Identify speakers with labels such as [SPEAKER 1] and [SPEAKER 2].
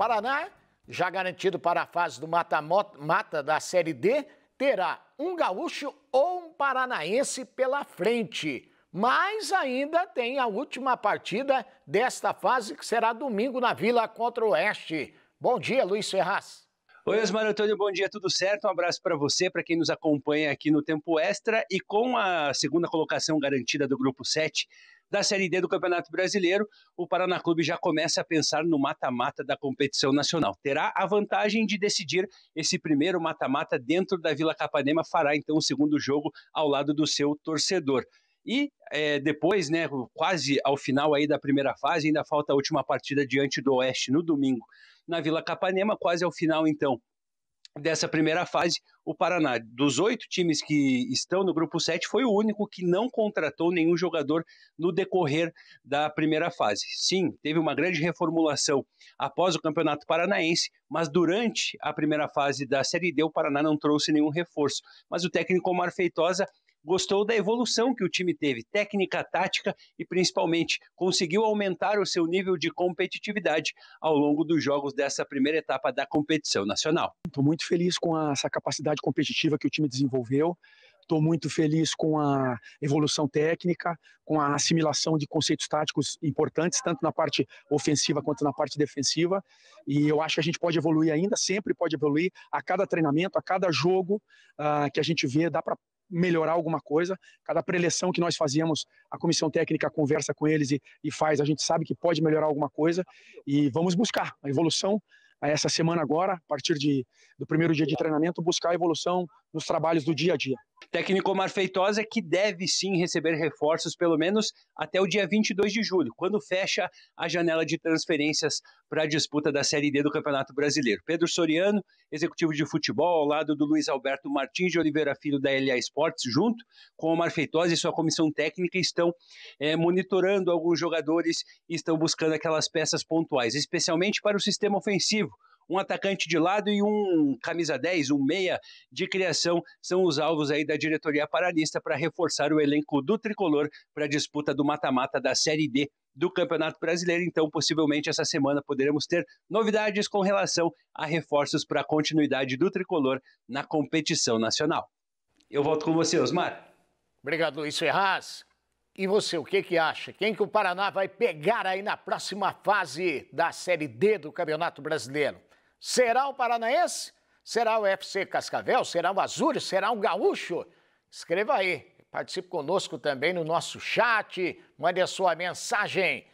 [SPEAKER 1] Paraná, já garantido para a fase do mata-mata da Série D, terá um gaúcho ou um paranaense pela frente. Mas ainda tem a última partida desta fase, que será domingo na Vila contra o Oeste. Bom dia, Luiz Ferraz. Oi,
[SPEAKER 2] Osmar Antônio, bom dia, tudo certo? Um abraço para você, para quem nos acompanha aqui no Tempo Extra. E com a segunda colocação garantida do Grupo 7, da Série D do Campeonato Brasileiro, o Paraná Clube já começa a pensar no mata-mata da competição nacional. Terá a vantagem de decidir esse primeiro mata-mata dentro da Vila Capanema, fará então o segundo jogo ao lado do seu torcedor. E é, depois, né, quase ao final aí da primeira fase, ainda falta a última partida diante do Oeste no domingo na Vila Capanema, quase ao final então dessa primeira fase, o Paraná, dos oito times que estão no grupo 7, foi o único que não contratou nenhum jogador no decorrer da primeira fase. Sim, teve uma grande reformulação após o Campeonato Paranaense, mas durante a primeira fase da Série D, o Paraná não trouxe nenhum reforço. Mas o técnico Omar Feitosa gostou da evolução que o time teve, técnica, tática e principalmente conseguiu aumentar o seu nível de competitividade ao longo dos jogos dessa primeira etapa da competição nacional.
[SPEAKER 3] Estou muito feliz com essa capacidade competitiva que o time desenvolveu. Estou muito feliz com a evolução técnica, com a assimilação de conceitos táticos importantes, tanto na parte ofensiva quanto na parte defensiva. E eu acho que a gente pode evoluir ainda, sempre pode evoluir. A cada treinamento, a cada jogo uh, que a gente vê, dá para melhorar alguma coisa. Cada preleção que nós fazíamos, a comissão técnica conversa com eles e, e faz, a gente sabe que pode melhorar alguma coisa e vamos buscar a evolução essa semana agora, a partir de, do primeiro dia de treinamento, buscar a evolução nos trabalhos do dia a dia.
[SPEAKER 2] Técnico Omar Feitosa é que deve sim receber reforços pelo menos até o dia 22 de julho, quando fecha a janela de transferências para a disputa da Série D do Campeonato Brasileiro. Pedro Soriano, executivo de futebol, ao lado do Luiz Alberto Martins de Oliveira Filho da LA Esportes, junto com Omar Feitosa e sua comissão técnica, estão é, monitorando alguns jogadores e estão buscando aquelas peças pontuais, especialmente para o sistema ofensivo um atacante de lado e um camisa 10, um meia de criação, são os alvos aí da diretoria paralista para reforçar o elenco do tricolor para a disputa do mata-mata da Série D do Campeonato Brasileiro. Então, possivelmente essa semana poderemos ter novidades com relação a reforços para a continuidade do tricolor na competição nacional. Eu
[SPEAKER 1] volto com você, Osmar. Obrigado, Luiz Ferraz. E você, o que, que acha? Quem que o Paraná vai pegar aí na próxima fase da Série D do Campeonato Brasileiro? Será o Paranaense? Será o FC Cascavel? Será o Azul? Será o Gaúcho? Escreva aí. Participe conosco também no nosso chat. Mande a sua mensagem.